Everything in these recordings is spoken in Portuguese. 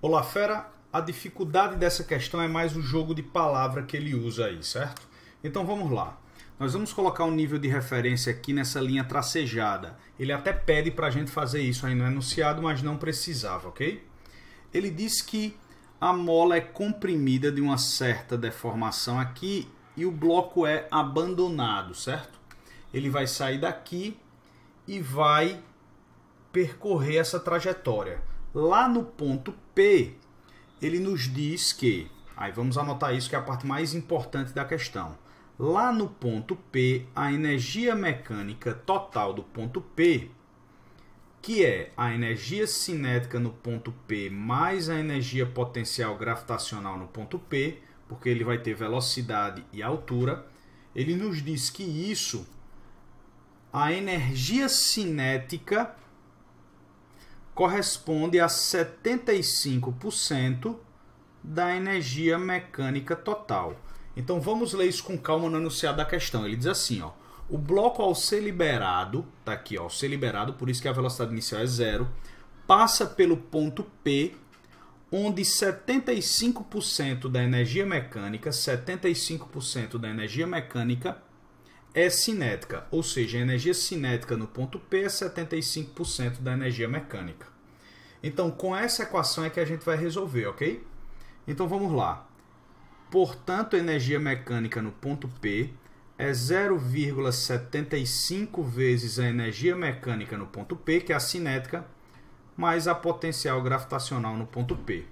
Olá, fera. A dificuldade dessa questão é mais o jogo de palavra que ele usa aí, certo? Então vamos lá. Nós vamos colocar um nível de referência aqui nessa linha tracejada. Ele até pede para a gente fazer isso aí no enunciado, mas não precisava, ok? Ele diz que a mola é comprimida de uma certa deformação aqui e o bloco é abandonado, certo? Ele vai sair daqui e vai percorrer essa trajetória. Lá no ponto P, ele nos diz que, aí vamos anotar isso que é a parte mais importante da questão. Lá no ponto P, a energia mecânica total do ponto P, que é a energia cinética no ponto P mais a energia potencial gravitacional no ponto P, porque ele vai ter velocidade e altura, ele nos diz que isso, a energia cinética corresponde a 75% da energia mecânica total. Então vamos ler isso com calma no enunciado da questão. Ele diz assim, ó, o bloco ao ser liberado, tá aqui, ó, ao ser liberado, por isso que a velocidade inicial é zero, passa pelo ponto P, onde 75% da energia mecânica, 75% da energia mecânica é cinética, ou seja, a energia cinética no ponto P é 75% da energia mecânica. Então, com essa equação é que a gente vai resolver, ok? Então, vamos lá. Portanto, a energia mecânica no ponto P é 0,75 vezes a energia mecânica no ponto P, que é a cinética, mais a potencial gravitacional no ponto P.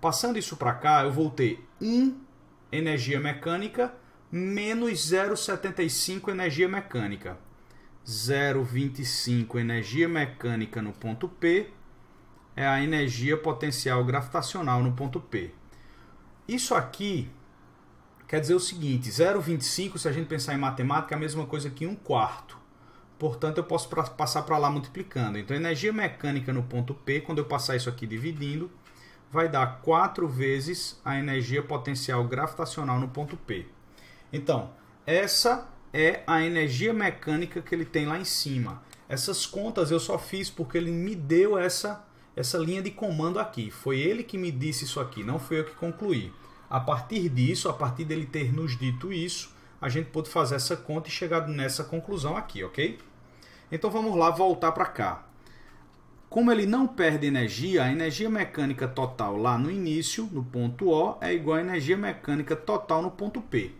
Passando isso para cá, eu vou ter 1 energia mecânica menos 0,75 energia mecânica. 0,25 energia mecânica no ponto P é a energia potencial gravitacional no ponto P. Isso aqui quer dizer o seguinte: 0,25, se a gente pensar em matemática, é a mesma coisa que 1 quarto. Portanto, eu posso passar para lá multiplicando. Então, energia mecânica no ponto P, quando eu passar isso aqui dividindo, vai dar 4 vezes a energia potencial gravitacional no ponto P. Então, essa é a energia mecânica que ele tem lá em cima. Essas contas eu só fiz porque ele me deu essa, essa linha de comando aqui. Foi ele que me disse isso aqui, não foi eu que concluí. A partir disso, a partir dele ter nos dito isso, a gente pôde fazer essa conta e chegar nessa conclusão aqui, ok? Então vamos lá voltar para cá. Como ele não perde energia, a energia mecânica total lá no início, no ponto O, é igual à energia mecânica total no ponto P.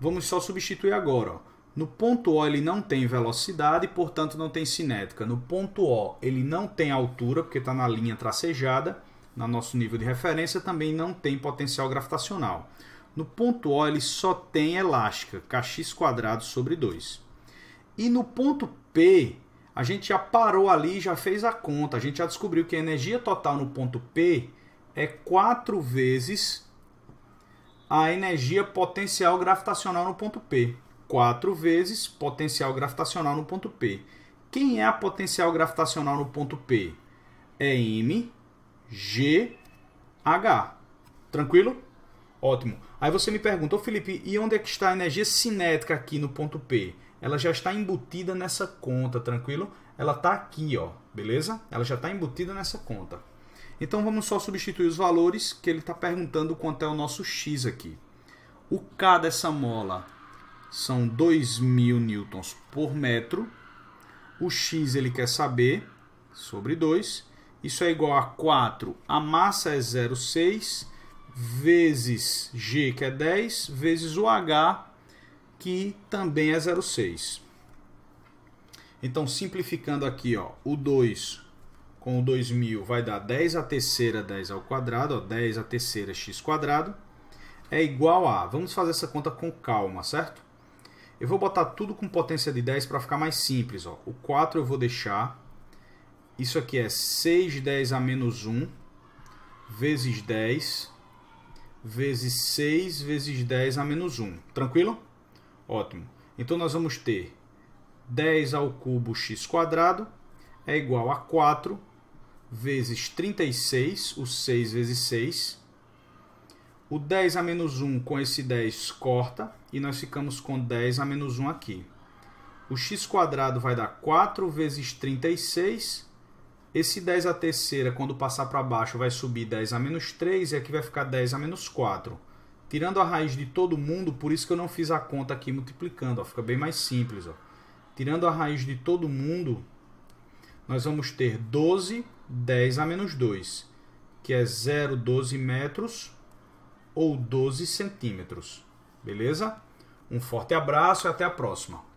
Vamos só substituir agora. Ó. No ponto O ele não tem velocidade, portanto não tem cinética. No ponto O ele não tem altura, porque está na linha tracejada, no nosso nível de referência, também não tem potencial gravitacional. No ponto O ele só tem elástica, kx² sobre 2. E no ponto P, a gente já parou ali, já fez a conta, a gente já descobriu que a energia total no ponto P é 4 vezes a energia potencial gravitacional no ponto P. Quatro vezes potencial gravitacional no ponto P. Quem é a potencial gravitacional no ponto P? É MGH. Tranquilo? Ótimo. Aí você me pergunta, ô oh, Felipe, e onde é que está a energia cinética aqui no ponto P? Ela já está embutida nessa conta, tranquilo? Ela está aqui, ó, beleza? Ela já está embutida nessa conta. Então vamos só substituir os valores que ele está perguntando quanto é o nosso x aqui. O K dessa mola são 2.000 newtons por metro. O x ele quer saber sobre 2. Isso é igual a 4. A massa é 0,6 vezes g, que é 10, vezes o h, que também é 0,6. Então, simplificando aqui, ó, o 2 com o 2000 vai dar 10 à terceira 10 ao quadrado, ó, 10 à terceira x quadrado é igual a, vamos fazer essa conta com calma, certo? Eu vou botar tudo com potência de 10 para ficar mais simples, ó. O 4 eu vou deixar. Isso aqui é 6 de 10 a menos 1 vezes 10 vezes 6 vezes 10 a menos 1. Tranquilo? Ótimo. Então nós vamos ter 10 ao cubo x quadrado é igual a 4 vezes 36, o 6 vezes 6. O 10 a menos 1 com esse 10 corta e nós ficamos com 10 a menos 1 aqui. O x² vai dar 4 vezes 36. Esse 10 a terceira, quando passar para baixo, vai subir 10 a menos 3 e aqui vai ficar 10 a menos 4. Tirando a raiz de todo mundo, por isso que eu não fiz a conta aqui multiplicando, ó, fica bem mais simples. Ó. Tirando a raiz de todo mundo, nós vamos ter 12, 10 a menos 2, que é 0,12 metros ou 12 centímetros. Beleza? Um forte abraço e até a próxima.